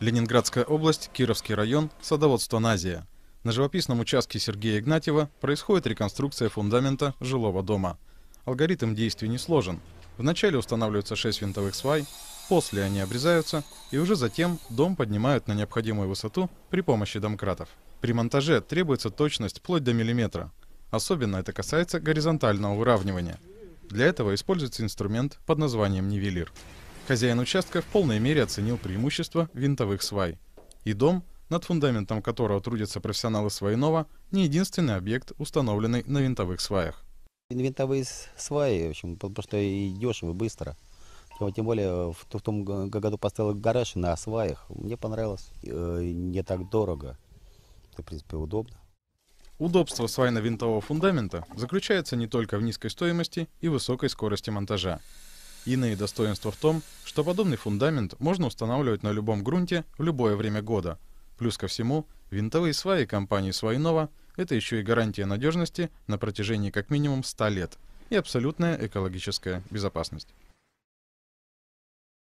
Ленинградская область, Кировский район, садоводство Назия. На живописном участке Сергея Игнатьева происходит реконструкция фундамента жилого дома. Алгоритм действий несложен: Вначале устанавливаются 6 винтовых свай, после они обрезаются, и уже затем дом поднимают на необходимую высоту при помощи домкратов. При монтаже требуется точность вплоть до миллиметра. Особенно это касается горизонтального выравнивания. Для этого используется инструмент под названием нивелир. Хозяин участка в полной мере оценил преимущество винтовых свай. И дом, над фундаментом которого трудятся профессионалы Свайнова, не единственный объект, установленный на винтовых сваях. Винтовые сваи, в общем, потому что и дешево, и быстро. Ну, тем более в, том году поставил гараж на сваях. Мне понравилось. Э, не так дорого. в принципе, удобно. Удобство свайно-винтового фундамента заключается не только в низкой стоимости и высокой скорости монтажа. Иные достоинства в том, что подобный фундамент можно устанавливать на любом грунте в любое время года. Плюс ко всему, винтовые сваи компании Свайнова – это еще и гарантия надежности на протяжении как минимум 100 лет и абсолютная экологическая безопасность.